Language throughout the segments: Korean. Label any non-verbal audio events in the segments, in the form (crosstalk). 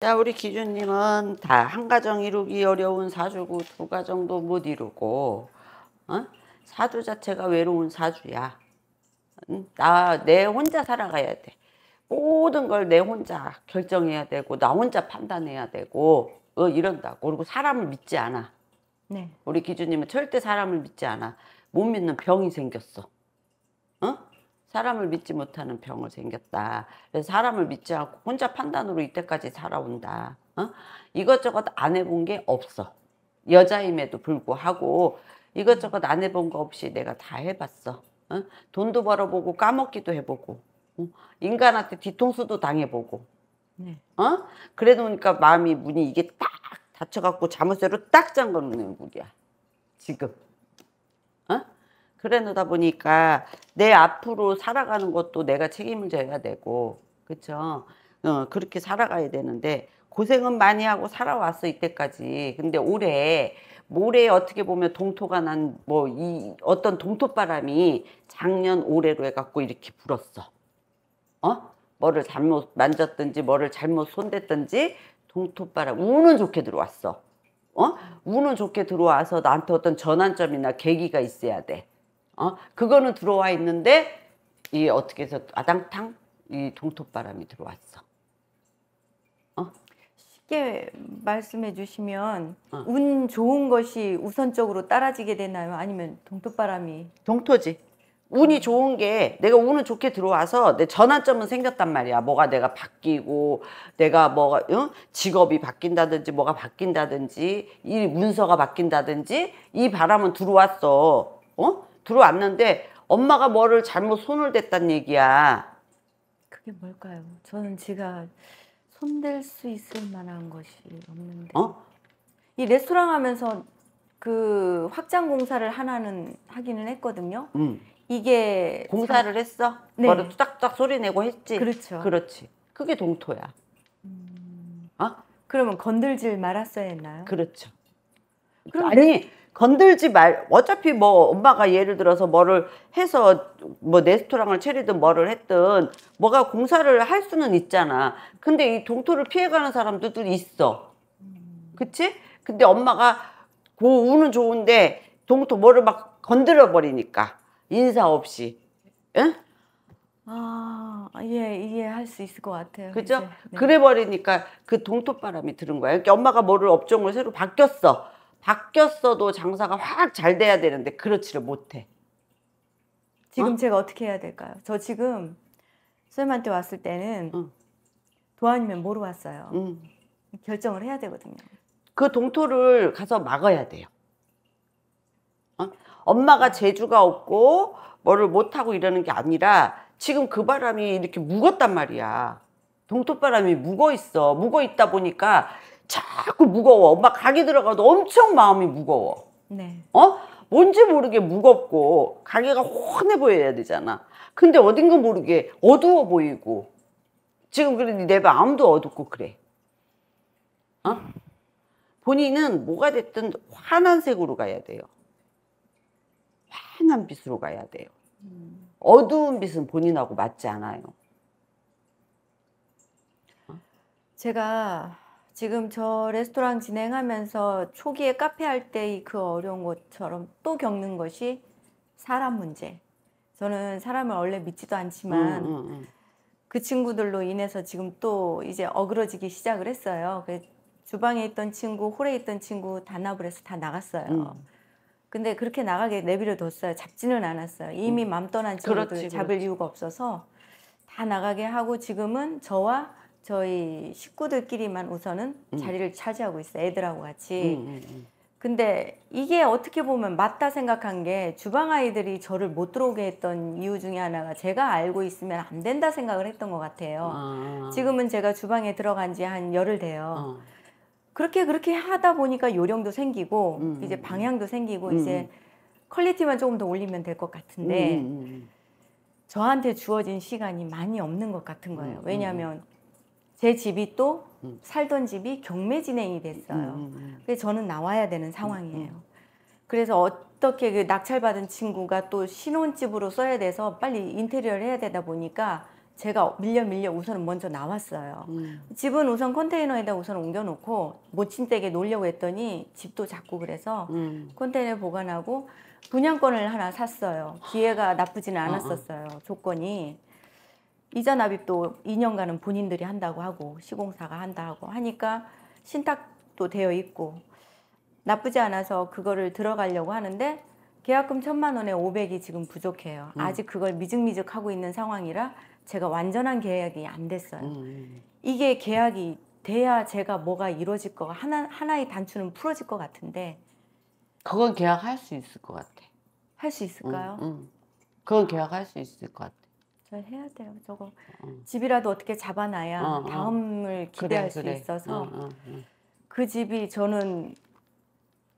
자, 우리 기준님은 다 한 가정 이루기 어려운 사주고 두 가정도 못 이루고 어? 사주 자체가 외로운 사주야. 나 내 혼자 살아가야 돼. 모든 걸 내 혼자 결정해야 되고 나 혼자 판단해야 되고 어, 이런다고. 그리고 사람을 믿지 않아. 네. 우리 기준님은 절대 사람을 믿지 않아. 못 믿는 병이 생겼어. 어? 사람을 믿지 못하는 병을 생겼다. 그래서 사람을 믿지 않고 혼자 판단으로 이때까지 살아온다. 어? 이것저것 안 해본 게 없어. 여자임에도 불구하고 이것저것 안 해본 거 없이 내가 다 해봤어. 어? 돈도 벌어보고 까먹기도 해보고 어? 인간한테 뒤통수도 당해보고. 네. 어? 그래도 보니까 마음이 문이 이게 딱 닫혀갖고 잠옷쇠로 딱 잠그는 국이야. 지금. 어? 그래 놓다 보니까 내 앞으로 살아가는 것도 내가 책임을 져야 되고 그렇죠 어, 그렇게 살아가야 되는데 고생은 많이 하고 살아왔어 이때까지 근데 올해 모레 어떻게 보면 동토가 난 뭐 이 어떤 동토바람이 작년 올해로 해갖고 이렇게 불었어 어 뭐를 잘못 만졌든지 뭐를 잘못 손댔든지 동토바람 운은 좋게 들어왔어 어 운은 좋게 들어와서 나한테 어떤 전환점이나 계기가 있어야 돼 어, 그거는 들어와 있는데 이 어떻게 해서 아당탕 이동토바람이 들어왔어. 어? 쉽게 말씀해 주시면 어. 운 좋은 것이 우선적으로 따라지게 되나요? 아니면 동톱바람이 동토지. 운이 음. 좋은 게 내가 운은 좋게 들어와서 내 전환점은 생겼단 말이야. 뭐가 내가 바뀌고 내가 뭐가 응? 직업이 바뀐다든지 뭐가 바뀐다든지 이 문서가 바뀐다든지 이 바람은 들어왔어. 어? 들어왔는데 엄마가 뭐를 잘못 손을 댔단 얘기야. 그게 뭘까요? 저는 제가 손댈 수 있을 만한 것이 없는데. 어? 이 레스토랑 하면서 그 확장 공사를 하나는 하기는 했거든요. 음. 이게 공사를 참... 했어. 네. 뭐를 뚝딱 소리 내고 했지. 그렇죠. 그렇지. 그게 동토야. 음... 어? 그러면 건들질 말았어야 했나요? 그렇죠. 그럼 아니 건들지 말 어차피 뭐 엄마가 예를 들어서 뭐를 해서 뭐 레스토랑을 차리든 뭐를 했든 뭐가 공사를 할 수는 있잖아 근데 이 동토를 피해가는 사람들도 있어 그치 근데 엄마가 고 우는 좋은데 동토 뭐를 막 건드려 버리니까 인사 없이 응? 아, 예, 이해할 수 있을 것 같아요. 그죠? 네. 그래 버리니까 그 동토바람이 드는 거야 그러니까 엄마가 뭐를 업종을 새로 바뀌었어. 바뀌었어도 장사가 확 잘 돼야 되는데 그렇지를 못해. 지금 어? 제가 어떻게 해야 될까요? 저 지금 쌤한테 왔을 때는 응. 도안이면 뭐로 왔어요? 응. 결정을 해야 되거든요. 그 동토를 가서 막아야 돼요. 어? 엄마가 재주가 없고 뭐를 못하고 이러는 게 아니라 지금 그 바람이 이렇게 묵었단 말이야. 동토바람이 묵어 있어. 묵어 있다 보니까 자꾸 무거워. 엄마 가게 들어가도 엄청 마음이 무거워. 네. 어? 뭔지 모르게 무겁고 가게가환해 보여야 되잖아. 근데 어딘가 모르게 어두워 보이고 지금 그러니 내 마음도 어둡고 그래. 어? 본인은 뭐가 됐든 환한 색으로 가야 돼요. 환한 빛으로 가야 돼요. 어두운 빛은 본인하고 맞지 않아요. 제가 지금 저 레스토랑 진행하면서 초기에 카페 할때 그 어려운 것처럼 또 겪는 것이 사람 문제. 저는 사람을 원래 믿지도 않지만 음, 음, 음. 그 친구들로 인해서 지금 또 이제 어그러지기 시작을 했어요. 그 주방에 있던 친구, 홀에 있던 친구 단합을 해서 다 나갔어요. 음. 근데 그렇게 나가게 내비려 뒀어요. 잡지는 않았어요. 이미 음. 맘 떠난 친구들 그렇지, 잡을 그렇지. 이유가 없어서 다 나가게 하고 지금은 저와 저희 식구들끼리만 우선은 음. 자리를 차지하고 있어 요 애들하고 같이. 음 음, 음, 음, 근데 이게 어떻게 보면 맞다 생각한 게 주방 아이들이 저를 못 들어오게 했던 이유 중에 하나가 제가 알고 있으면 안 된다 생각을 했던 것 같아요. 아. 아. 지금은 제가 주방에 들어간 지 한 열흘 돼요. 어. 그렇게 그렇게 하다 보니까 요령도 생기고 음, 이제 방향도 생기고 이제 퀄리티만 조금 더 올리면 될 것 같은데 저한테 주어진 시간이 많이 없는 것 같은 거예요. 왜냐하면 제 집이 또 음. 살던 집이 경매 진행이 됐어요. 음, 음, 그래서 저는 나와야 되는 상황이에요. 그래서 어떻게 그 낙찰받은 친구가 또 신혼집으로 써야 돼서 빨리 인테리어를 해야 되다 보니까 제가 밀려 밀려 우선 먼저 나왔어요. 음. 집은 우선 컨테이너에다 우선 옮겨놓고 모친댁에 놀려고 했더니 집도 작고 그래서 음. 컨테이너에 보관하고 분양권을 하나 샀어요. 기회가 나쁘지는 아, 아. 않았었어요. 조건이. 이자 납입도 2년간은 본인들이 한다고 하고 시공사가 한다고 하니까 신탁도 되어 있고 나쁘지 않아서 그거를 들어가려고 하는데 계약금 천만 원에 500이 지금 부족해요. 음. 아직 그걸 미적미적 하고 있는 상황이라 제가 완전한 계약이 안 됐어요. 음. 음, 음. 이게 계약이 돼야 제가 뭐가 이루어질 거 하나 하나의 단추는 풀어질 것 같은데 그건 계약할 수 있을 것 같아. 할 수 있을까요? 음, 음, 그건 계약할 수 있을 것 같아. 잘 해야 돼요. 저거 어. 집이라도 어떻게 잡아놔야 어, 어. 다음을 기대할 그래, 그래. 있어서 어, 어, 어, 그 집이 저는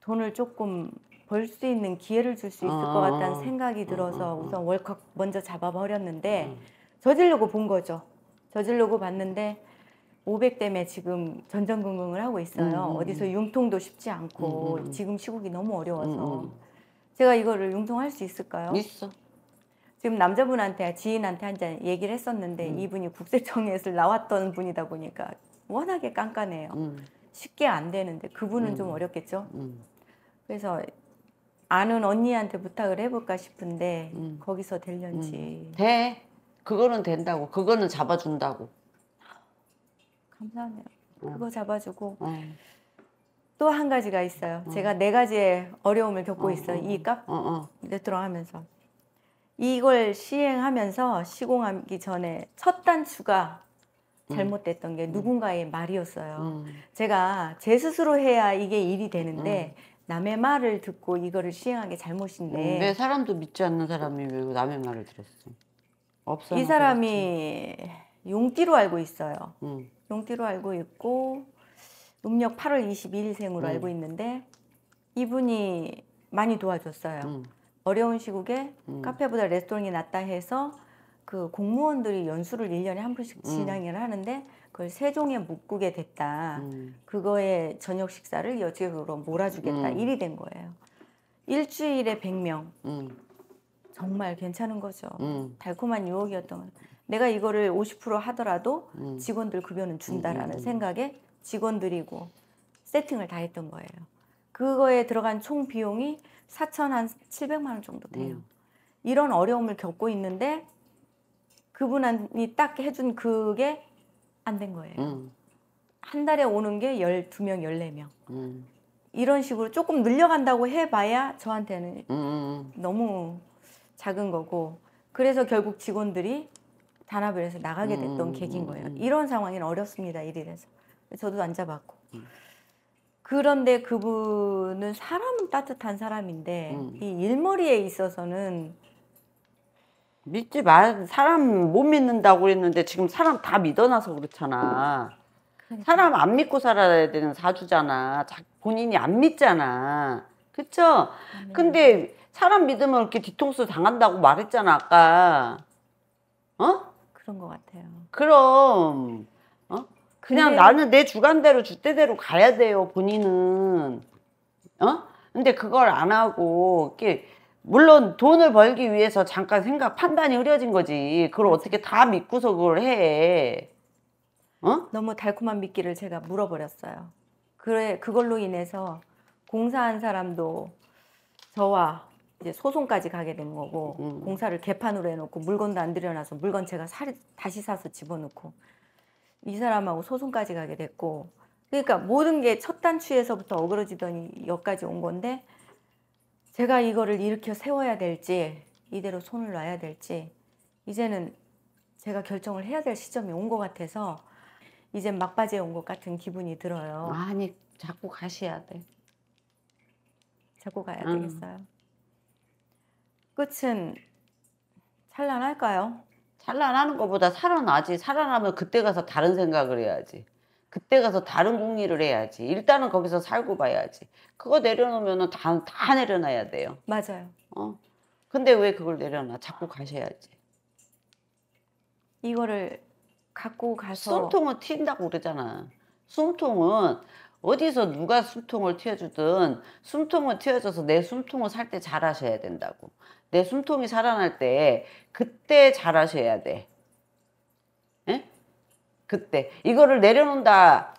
돈을 조금 벌 수 있는 기회를 줄 수 있을 것 같다는 생각이 들어서 우선 월컵 먼저 잡아버렸는데 저질르고 본 거죠. 저질르고 봤는데 500대에 지금 전전긍긍을 하고 있어요. 음, 음, 음, 어디서 융통도 쉽지 않고 음, 음 지금 시국이 너무 어려워서 음, 제가 이거를 융통할 수 있을까요? 있어. 지금 남자분한테 지인한테 한잔 얘기를 했었는데 음. 이분이 국세청에서 나왔던 분이다 보니까 워낙에 깐깐해요. 음. 쉽게 안 되는데 그분은 음. 좀 어렵겠죠. 음. 그래서 아는 언니한테 부탁을 해볼까 싶은데 음. 거기서 될련지 음. 돼. 그거는 된다고. 그거는 잡아준다고. 감사하네요. 어. 그거 잡아주고 어. 또한 가지가 있어요. 어. 제가 네 가지의 어려움을 겪고 있어요. 이 카, 레토랑 하면서. 이걸 시행하면서 시공하기 전에 첫 단추가 잘못됐던 게 음. 누군가의 말이었어요. 음. 제가 제 스스로 해야 이게 일이 되는데 음. 남의 말을 듣고 이거를 시행한 게 잘못인데 왜 사람도 믿지 않는 사람이 왜 남의 말을 들었어? 이 사람이 용띠로 알고 있어요. 용띠로 알고 있고 음력 8월 22일생으로 알고 있는데 이분이 많이 도와줬어요. 어려운 시국에 음. 카페보다 레스토랑이 낫다 해서 그 공무원들이 연수를 일년에한 번씩 음. 진행을 음. 하는데 그걸 세종에 묶게 됐다. 음. 그거에 저녁 식사를 여지으로 몰아주겠다. 일이 음. 된 거예요. 일주일에 백명 음. 정말 괜찮은 거죠. 달콤한 유혹이었던 거예요. 내가 이거를 오십 프로 하더라도 직원들 급여는 준다라는 생각에 직원들이고 세팅을 다 했던 거예요. 그거에 들어간 총 비용이 4천 한 700만 원 정도 돼요. 음. 이런 어려움을 겪고 있는데 그분이 딱 해준 그게 안 된 거예요. 음. 한 달에 오는 게 12명, 14명. 음. 이런 식으로 조금 늘려간다고 해봐야 저한테는 음, 음, 음. 너무 작은 거고 그래서 결국 직원들이 단합을 해서 나가게 됐던 계기인 거예요. 이런 상황이 어렵습니다. 이래서 저도 앉아봤고. 그런데 그분은 사람은 따뜻한 사람인데 음. 이 일머리에 있어서는 믿지 마. 사람 못 믿는다고 그랬는데 지금 사람 다 믿어놔서 그렇잖아. 그러니까. 사람 안 믿고 살아야 되는 사주잖아. 본인이 안 믿잖아. 그쵸? 네. 근데 사람 믿으면 이렇게 뒤통수 당한다고 말했잖아, 아까. 어? 그런 것 같아요. 그럼. 그냥 나는 내 주관대로 주대대로 가야 돼요 본인은 어 근데 그걸 안 하고 이렇게 물론 돈을 벌기 위해서 잠깐 생각 판단이 흐려진 거지 그걸 어떻게 다 믿고서 그걸 해 어? 너무 달콤한 미끼를 제가 물어버렸어요 그래 그걸로 인해서 공사한 사람도 저와 이제 소송까지 가게 된 거고 음. 공사를 개판으로 해놓고 물건도 안 들여놔서 물건 제가 살, 다시 사서 집어넣고 이 사람하고 소송까지 가게 됐고 그러니까 모든 게 첫 단추에서부터 어그러지더니 여기까지 온 건데 제가 이거를 일으켜 세워야 될지 이대로 손을 놔야 될지 이제는 제가 결정을 해야 될 시점이 온 것 같아서 이제 막바지에 온 것 같은 기분이 들어요. 아니 자꾸 가셔야 돼. 자꾸 가야 음. 되겠어요. 끝은 찬란할까요? 찬란하는 것보다 살아나지. 살아나면 그때 가서 다른 생각을 해야지. 그때 가서 다른 공리를 해야지. 일단은 거기서 살고 봐야지. 그거 내려놓으면 다, 다 내려놔야 돼요. 맞아요. 어. 근데 왜 그걸 내려놔? 자꾸 가셔야지. 이거를 갖고 가서 숨통은 튄다고 그러잖아. 숨통은 어디서 누가 숨통을 튀어주든 숨통을튀어줘서내 숨통을 살 때 잘하셔야 된다고. 내 숨통이 살아날 때 그때 잘하셔야 돼. 에? 예? 그때 이거를 내려놓는다.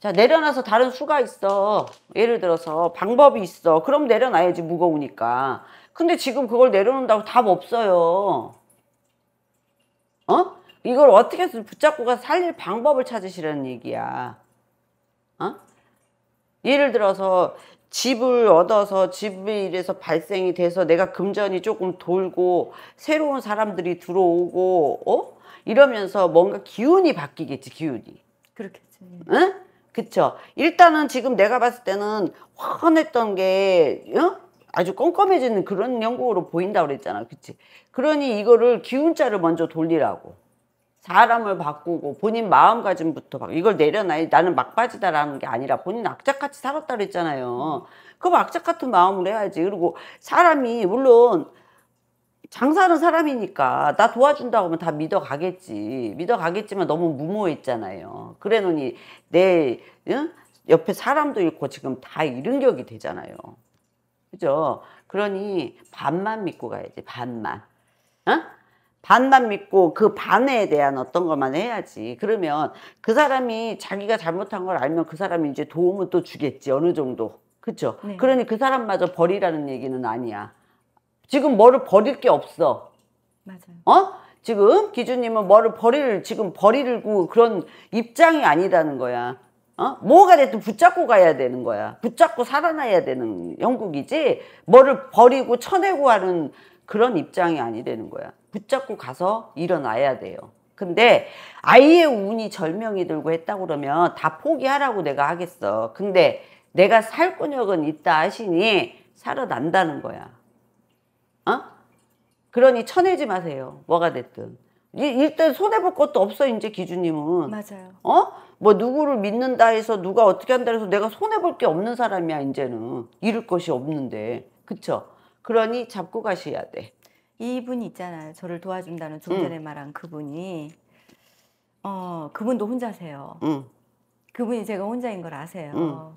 자 내려놔서 다른 수가 있어. 예를 들어서 방법이 있어. 그럼 내려놔야지 무거우니까. 근데 지금 그걸 내려놓는다고 답 없어요. 어? 이걸 어떻게 해서 붙잡고 가서 살릴 방법을 찾으시라는 얘기야. 예를 들어서 집을 얻어서 집에 이래서 발생이 돼서 내가 금전이 조금 돌고 새로운 사람들이 들어오고 어? 이러면서 뭔가 기운이 바뀌겠지 기운이 그렇겠지 응? 그쵸 일단은 지금 내가 봤을 때는 훤했던 게 응? 어? 아주 껌껌해지는 그런 연구로 보인다 그랬잖아 그치 그러니 이거를 기운자를 먼저 돌리라고 사람을 바꾸고 본인 마음가짐부터 바꾸고 이걸 내려놔야 나는 막바지다라는 게 아니라 본인 악착같이 살았다 그랬잖아요. 그 악착같은 마음으로 해야지. 그리고 사람이 물론 장사는 하 사람이니까 나 도와준다고 하면 다 믿어 가겠지. 믿어 가겠지만 너무 무모했잖아요. 그래 놓니 내 응? 옆에 사람도 잃고 지금 다 잃은 격이 되잖아요. 그죠? 그러니 반만 믿고 가야지. 반만. 어? 반만 믿고 그 반에 대한 어떤 것만 해야지. 그러면 그 사람이 자기가 잘못한 걸 알면 그 사람이 이제 도움은 또 주겠지. 어느 정도. 그렇죠? 네. 그러니 그 사람마저 버리라는 얘기는 아니야. 지금 뭐를 버릴 게 없어. 맞아요. 어? 지금 기준님은 뭐를 버릴 지금 버리고 그런 입장이 아니라는 거야. 어? 뭐가 됐든 붙잡고 가야 되는 거야. 붙잡고 살아나야 되는 영국이지 뭐를 버리고 쳐내고 하는 그런 입장이 아니라는 거야. 붙잡고 가서 일어나야 돼요. 근데 아이의 운이 절명이 들고 했다 그러면 다 포기하라고 내가 하겠어. 근데 내가 살 권역은 있다 하시니 살아난다는 거야. 어? 그러니 쳐내지 마세요. 뭐가 됐든. 일단 손해볼 것도 없어, 이제 기준님은. 맞아요. 어? 뭐 누구를 믿는다 해서 누가 어떻게 한다 해서 내가 손해볼 게 없는 사람이야, 이제는. 잃을 것이 없는데. 그쵸? 그러니 잡고 가셔야 돼. 이분 있잖아요. 저를 도와준다는 좀 전에 음. 말한 그분이 어 그분도 혼자세요. 음. 그분이 제가 혼자인 걸 아세요. 음.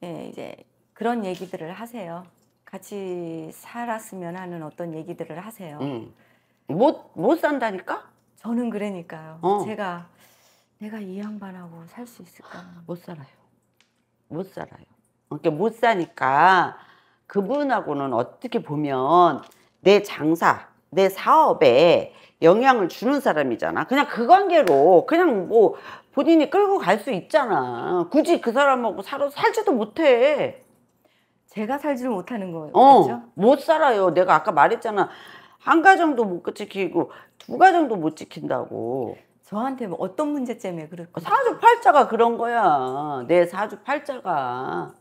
네, 이제 그런 얘기들을 하세요. 같이 살았으면 하는 어떤 얘기들을 하세요. 못못 못 산다니까? 저는 그러니까요. 어. 제가 내가 이 양반하고 살 수 있을까? (gasps) 못 살아요. 못 살아요. 그러니까 못 사니까 그분하고는 어떻게 보면 내 장사, 내 사업에 영향을 주는 사람이잖아. 그냥 그 관계로 그냥 뭐 본인이 끌고 갈 수 있잖아. 굳이 그 사람하고 살아 살지도 못해. 제가 살지를 못하는 거예요. 어, 못 살아요. 내가 아까 말했잖아. 한 가정도 못 지키고 두 가정도 못 지킨다고. 저한테 뭐 어떤 문제점에 그럴까? 사주팔자가 그런 거야. 내 사주팔자가.